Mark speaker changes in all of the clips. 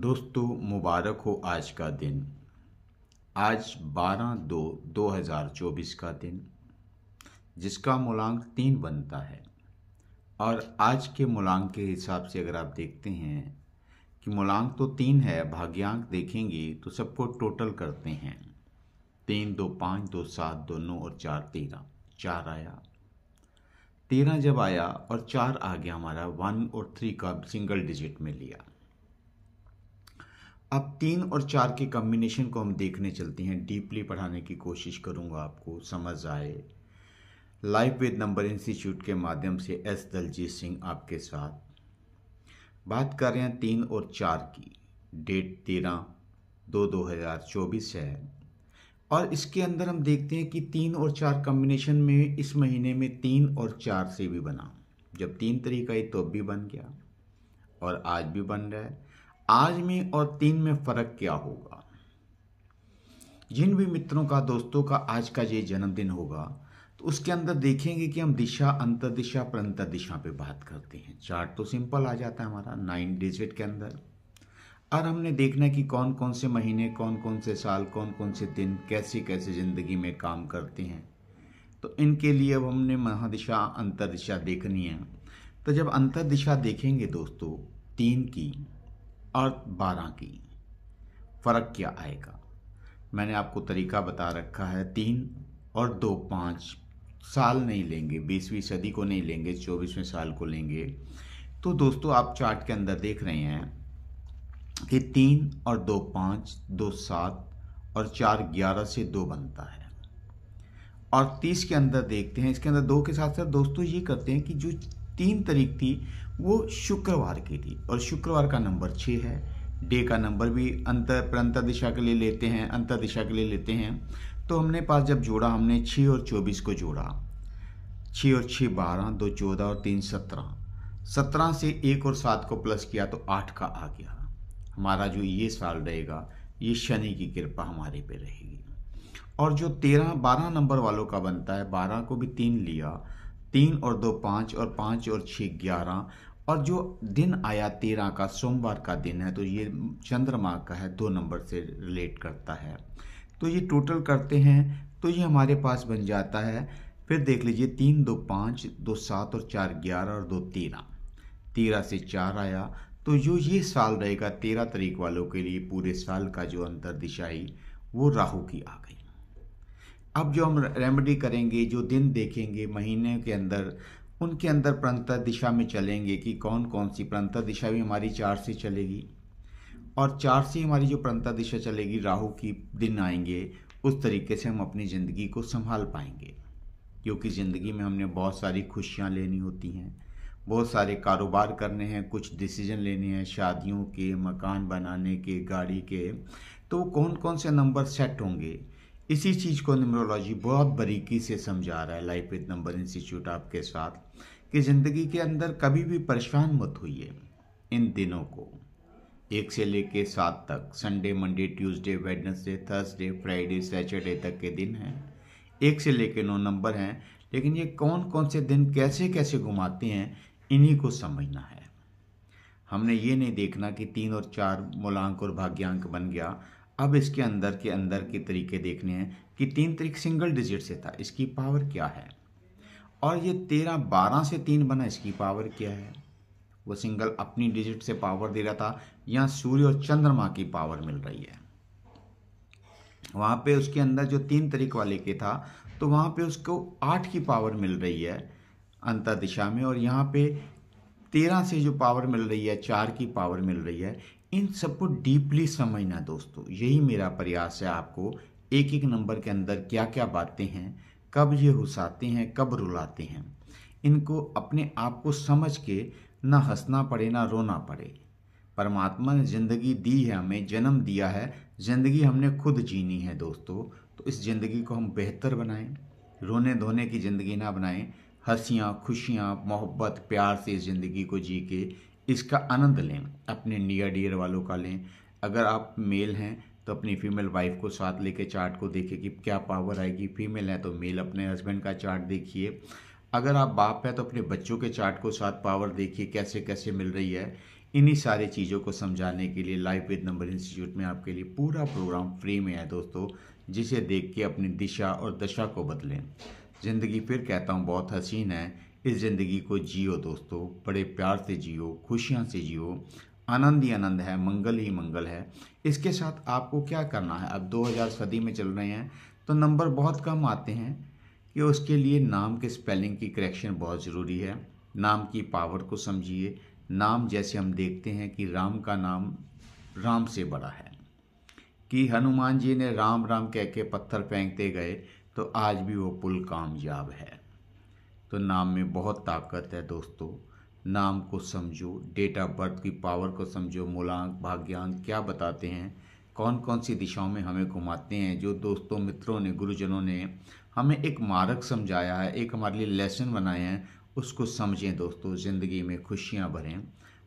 Speaker 1: दोस्तों मुबारक हो आज का दिन आज 12 दो 2024 का दिन जिसका मूलांक तीन बनता है और आज के मूलांक के हिसाब से अगर आप देखते हैं कि मूलांक तो तीन है भाग्यांक देखेंगे तो सबको टोटल करते हैं तीन दो पाँच दो सात दो नौ और चार तेरह चार आया तेरह जब आया और चार आ गया हमारा वन और थ्री का सिंगल डिजिट में लिया अब तीन और चार के कॉम्बिनेशन को हम देखने चलते हैं डीपली पढ़ाने की कोशिश करूँगा आपको समझ आए लाइफ विद नंबर इंस्टीट्यूट के माध्यम से एस दलजीत सिंह आपके साथ बात कर रहे हैं तीन और चार की डेट तेरह दो दो हज़ार चौबीस है और इसके अंदर हम देखते हैं कि तीन और चार कम्बिनेशन में इस महीने में तीन और चार से भी बना जब तीन तरीका ही तो भी बन गया और आज भी बन रहा है आज में और तीन में फर्क क्या होगा जिन भी मित्रों का दोस्तों का आज का ये जन्मदिन होगा तो उसके अंदर देखेंगे कि हम दिशा अंतर दिशा पर अंतर दिशा पे बात करते हैं चार्ट तो सिंपल आ जाता है हमारा नाइन डिजिट के अंदर और हमने देखना है कि कौन कौन से महीने कौन कौन से साल कौन कौन से दिन कैसे कैसे ज़िंदगी में काम करते हैं तो इनके लिए अब हमने महादिशा अंतर दिशा देखनी है तो जब अंतर दिशा देखेंगे दोस्तों तीन की और बारह की फ़र्क क्या आएगा मैंने आपको तरीका बता रखा है तीन और दो पाँच साल नहीं लेंगे बीसवीं सदी को नहीं लेंगे चौबीसवें साल को लेंगे तो दोस्तों आप चार्ट के अंदर देख रहे हैं कि तीन और दो पाँच दो सात और चार ग्यारह से दो बनता है और तीस के अंदर देखते हैं इसके अंदर दो के साथ साथ दोस्तों ये करते हैं कि जो तीन तारीख थी वो शुक्रवार की थी और शुक्रवार का नंबर छः है डे का नंबर भी अंतर प्रंतर दिशा के लिए लेते हैं अंतर दिशा के लिए लेते हैं तो हमने पास जब जोड़ा हमने छः और चौबीस को जोड़ा छः और छः बारह दो चौदह और तीन सत्रह सत्रह से एक और सात को प्लस किया तो आठ का आ गया हमारा जो ये साल रहेगा ये शनि की कृपा हमारे पे रहेगी और जो तेरह बारह नंबर वालों का बनता है बारह को भी तीन लिया तीन और दो पाँच और पाँच और छः ग्यारह और जो दिन आया तेरह का सोमवार का दिन है तो ये चंद्रमा का है दो नंबर से रिलेट करता है तो ये टोटल करते हैं तो ये हमारे पास बन जाता है फिर देख लीजिए तीन दो पाँच दो सात और चार ग्यारह और दो तेरह तेरह से चार आया तो जो ये साल रहेगा तेरह तारीख वालों के लिए पूरे साल का जो अंतर दिशाई वो राहु की आ गई अब जो हम रेमेडी करेंगे जो दिन देखेंगे महीने के अंदर उनके अंदर प्रंतर दिशा में चलेंगे कि कौन कौन सी प्रंतर दिशा भी हमारी चार से चलेगी और चार से हमारी जो प्रंतर दिशा चलेगी राहु की दिन आएंगे उस तरीके से हम अपनी ज़िंदगी को संभाल पाएंगे क्योंकि ज़िंदगी में हमने बहुत सारी खुशियाँ लेनी होती हैं बहुत सारे कारोबार करने हैं कुछ डिसीजन लेने हैं शादियों के मकान बनाने के गाड़ी के तो कौन कौन से नंबर सेट होंगे इसी चीज़ को न्यूमरोलॉजी बहुत बारीकी से समझा रहा है लाइफ विद नंबर इंस्टीट्यूट आपके साथ कि ज़िंदगी के अंदर कभी भी परेशान मत होइए इन दिनों को एक से लेके सात तक Sunday Monday Tuesday Wednesday Thursday Friday Saturday तक के दिन हैं एक से लेके नौ नंबर हैं लेकिन ये कौन कौन से दिन कैसे कैसे घुमाते हैं इन्हीं को समझना है हमने ये नहीं देखना कि तीन और चार मूलांक और भाग्यांक बन गया अब इसके अंदर के अंदर के तरीके देखने हैं कि तीन तरीक सिंगल डिजिट से था इसकी पावर क्या है और ये तेरह बारह से तीन बना इसकी पावर क्या है वो सिंगल अपनी डिजिट से पावर दे रहा था यहाँ सूर्य और चंद्रमा की पावर मिल रही है वहाँ पे उसके अंदर जो तीन तरीक वाले के था तो वहाँ पे उसको आठ की पावर मिल रही है अंतर दिशा में और यहाँ पे तेरह से जो पावर मिल रही है चार की पावर मिल रही है इन सबको डीपली समझना दोस्तों यही मेरा प्रयास है आपको एक एक नंबर के अंदर क्या क्या बातें हैं कब ये हुसाते हैं कब रुलाते हैं इनको अपने आप को समझ के ना हंसना पड़े ना रोना पड़े परमात्मा ने ज़िंदगी दी है हमें जन्म दिया है ज़िंदगी हमने खुद जीनी है दोस्तों तो इस ज़िंदगी को हम बेहतर बनाएं रोने धोने की ज़िंदगी ना बनाएं हंसियाँ खुशियाँ मोहब्बत प्यार से इस ज़िंदगी को जी के इसका आनंद लें अपने नियर डियर वालों का लें अगर आप मेल हैं तो अपनी फीमेल वाइफ को साथ लेके चार्ट को देखिए कि क्या पावर आएगी फीमेल है तो मेल अपने हस्बैंड का चार्ट देखिए अगर आप बाप हैं तो अपने बच्चों के चार्ट को साथ पावर देखिए कैसे कैसे मिल रही है इन्हीं सारी चीज़ों को समझाने के लिए लाइफ विद नंबर इंस्टीट्यूट में आपके लिए पूरा प्रोग्राम फ्री में है दोस्तों जिसे देख के अपनी दिशा और दशा को बदलें ज़िंदगी फिर कहता हूँ बहुत हसीन है इस ज़िंदगी को जियो दोस्तों बड़े प्यार से जियो खुशियाँ से जियो आनंद ही आनंद है मंगल ही मंगल है इसके साथ आपको क्या करना है अब 2000 सदी में चल रहे हैं तो नंबर बहुत कम आते हैं कि उसके लिए नाम के स्पेलिंग की करेक्शन बहुत ज़रूरी है नाम की पावर को समझिए नाम जैसे हम देखते हैं कि राम का नाम राम से बड़ा है कि हनुमान जी ने राम राम कह के पत्थर फेंकते गए तो आज भी वो पुल कामयाब है तो नाम में बहुत ताकत है दोस्तों नाम को समझो डेट ऑफ बर्थ की पावर को समझो मूलांक भाग्यांक क्या बताते हैं कौन कौन सी दिशाओं में हमें घुमाते हैं जो दोस्तों मित्रों ने गुरुजनों ने हमें एक मार्ग समझाया है एक हमारे लिए लेसन बनाए हैं उसको समझें दोस्तों ज़िंदगी में खुशियाँ भरें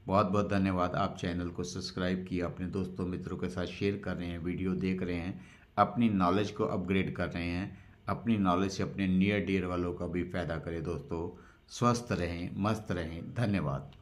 Speaker 1: बहुत बहुत धन्यवाद आप चैनल को सब्सक्राइब किया अपने दोस्तों मित्रों के साथ शेयर कर रहे हैं वीडियो देख रहे हैं अपनी नॉलेज को अपग्रेड कर रहे हैं अपनी नॉलेज से अपने नियर डियर वालों का भी फ़ायदा करें दोस्तों स्वस्थ रहें मस्त रहें धन्यवाद